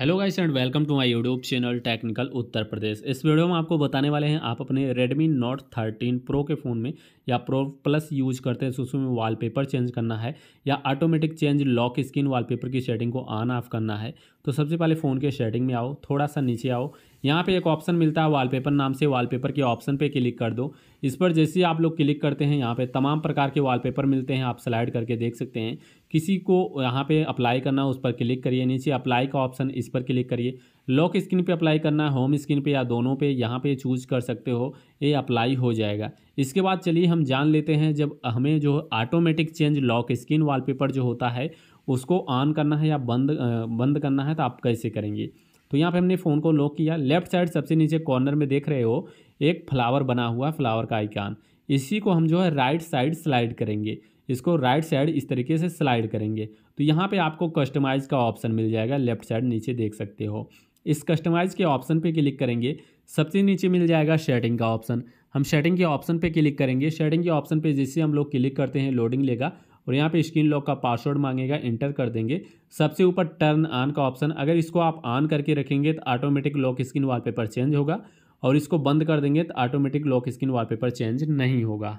hello guys and welcome to my YouTube channel technical Uttar Pradesh इस video में आपको बताने वाले हैं आप अपने रेडमी नोट थर्टीन प्रो के फ़ोन में या प्रो प्लस यूज करते हैं तो उसमें वॉलपेपर चेंज करना है या automatic change lock screen wallpaper की सेटिंग को ऑन ऑफ करना है तो सबसे पहले फ़ोन के सेटिंग में आओ थोड़ा सा नीचे आओ यहाँ पे एक ऑप्शन मिलता है वॉलपेपर नाम से वॉलपेपर के ऑप्शन पे क्लिक कर दो इस पर जैसे ही आप लोग क्लिक करते हैं यहाँ पे तमाम प्रकार के वॉलपेपर मिलते हैं आप स्लाइड करके देख सकते हैं किसी को यहाँ पे अप्लाई करना उस पर क्लिक करिए नीचे अप्लाई का ऑप्शन इस पर क्लिक करिए लॉक स्क्रीन पे अप्लाई करना है होम स्क्रीन पे या दोनों पे यहाँ पे चूज कर सकते हो ये अप्लाई हो जाएगा इसके बाद चलिए हम जान लेते हैं जब हमें जो automatic change lock screen wallpaper जो होता है उसको ऑन करना है या बंद बंद करना है तो आप कैसे करेंगे तो यहाँ पर हमने फ़ोन को लॉक किया लेफ्ट साइड सबसे नीचे कॉर्नर में देख रहे हो एक फ्लावर बना हुआ है फ्लावर का आइकान इसी को हम जो है राइट साइड स्लाइड करेंगे इसको राइट साइड इस तरीके से स्लाइड करेंगे तो यहाँ पे आपको कस्टमाइज़ का ऑप्शन मिल जाएगा लेफ्ट साइड नीचे देख सकते हो इस कस्टमाइज़ के ऑप्शन पे क्लिक करेंगे सबसे नीचे मिल जाएगा शेडिंग का ऑप्शन हम शेडिंग के ऑप्शन पे क्लिक करेंगे शेडिंग के ऑप्शन पे जैसे हम लोग क्लिक करते हैं लोडिंग लेगा और यहाँ पे स्क्रीन लॉक का पासवर्ड मांगेगा एंटर कर देंगे सबसे ऊपर टर्न ऑन का ऑप्शन अगर इसको आप ऑन करके रखेंगे तो automatic lock screen wallpaper change होगा और इसको बंद कर देंगे तो automatic lock screen wallpaper change नहीं होगा